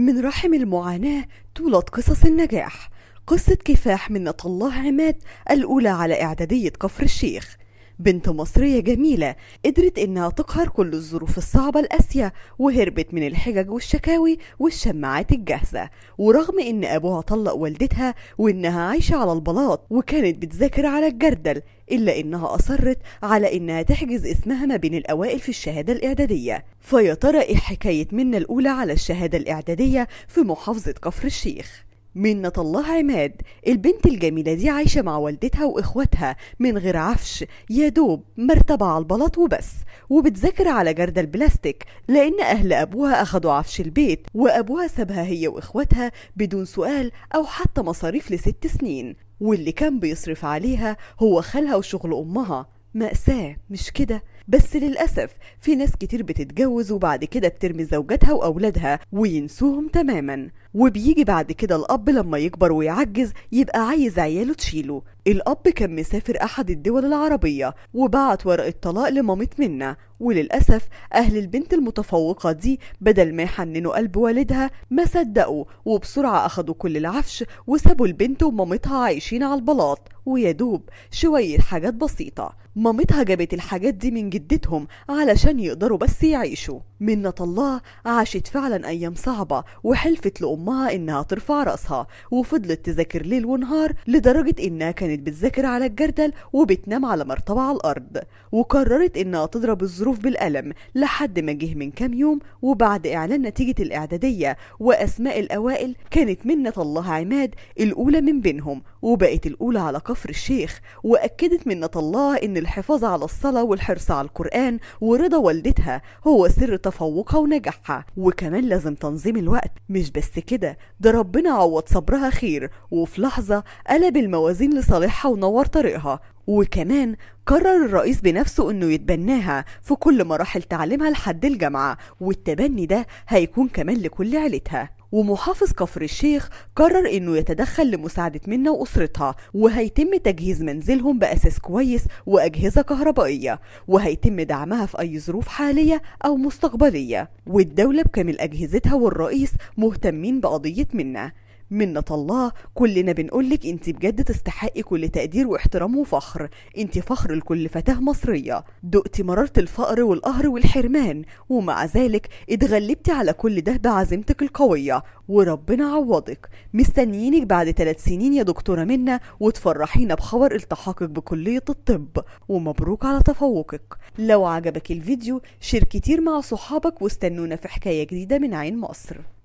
من رحم المعاناة تولد قصص النجاح قصة كفاح منة الله عماد الأولى على إعدادية كفر الشيخ بنت مصرية جميلة قدرت إنها تقهر كل الظروف الصعبة الاسية وهربت من الحجج والشكاوي والشماعات الجاهزة ورغم إن أبوها طلق والدتها وإنها عايشة على البلاط وكانت بتذاكر على الجردل إلا إنها أصرت على إنها تحجز اسمها ما بين الأوائل في الشهادة الإعدادية فيا ترى إيه حكاية منا الأولى على الشهادة الإعدادية في محافظة كفر الشيخ منة الله عماد البنت الجميلة دي عايشة مع والدتها وإخواتها من غير عفش يا دوب مرتبة على البلاط وبس وبتذاكر على جردة البلاستيك لأن أهل أبوها أخدوا عفش البيت وأبوها سابها هي وإخواتها بدون سؤال أو حتى مصاريف لست سنين واللي كان بيصرف عليها هو خالها وشغل أمها مأساة مش كده بس للأسف في ناس كتير بتتجوز وبعد كده بترمي زوجتها وأولادها وينسوهم تماما وبيجي بعد كده الأب لما يكبر ويعجز يبقى عايز عياله تشيله الأب كان مسافر أحد الدول العربية وبعت ورق الطلاق لمامة منا وللأسف أهل البنت المتفوقة دي بدل ما يحننوا قلب والدها ما صدقوا وبسرعة أخدوا كل العفش وسابوا البنت ومامتها عايشين على البلاط ويدوب شوية حاجات بسيطة مامتها جابت الحاجات دي من جديد جدتهم علشان يقدروا بس يعيشوا منة الله عاشت فعلا أيام صعبة وحلفت لأمها إنها ترفع رأسها وفضلت تذاكر ليل ونهار لدرجة إنها كانت بتذاكر على الجردل وبتنام على مرتبة على الأرض وقررت إنها تضرب الظروف بالقلم لحد ما جه من كام يوم وبعد إعلان نتيجة الإعدادية وأسماء الأوائل كانت منة الله عماد الأولى من بينهم وبقت الأولى على كفر الشيخ وأكدت منة الله إن الحفاظ على الصلاة والحرص القرآن ورضا والدتها هو سر تفوقها ونجاحها وكمان لازم تنظيم الوقت مش بس كده ده ربنا عوض صبرها خير وفي لحظة قلب الموازين لصالحها ونور طريقها وكمان قرر الرئيس بنفسه انه يتبناها في كل مراحل تعليمها لحد الجامعة والتبني ده هيكون كمان لكل عيلتها ومحافظ كفر الشيخ قرر انه يتدخل لمساعدة منا واسرتها وهيتم تجهيز منزلهم باساس كويس واجهزة كهربائية وهيتم دعمها في اي ظروف حالية او مستقبلية والدولة بكامل اجهزتها والرئيس مهتمين بقضية منا منة الله كلنا بنقولك انت بجد تستحقي كل تقدير واحترام وفخر انت فخر لكل فتاة مصرية دقت مرارة الفقر والقهر والحرمان ومع ذلك اتغلبتي على كل ده بعزيمتك القوية وربنا عوضك مستنيينك بعد ثلاث سنين يا دكتورة منة وتفرحينا بخبر التحاقك بكلية الطب ومبروك على تفوقك لو عجبك الفيديو شير كتير مع صحابك واستنونا في حكاية جديدة من عين مصر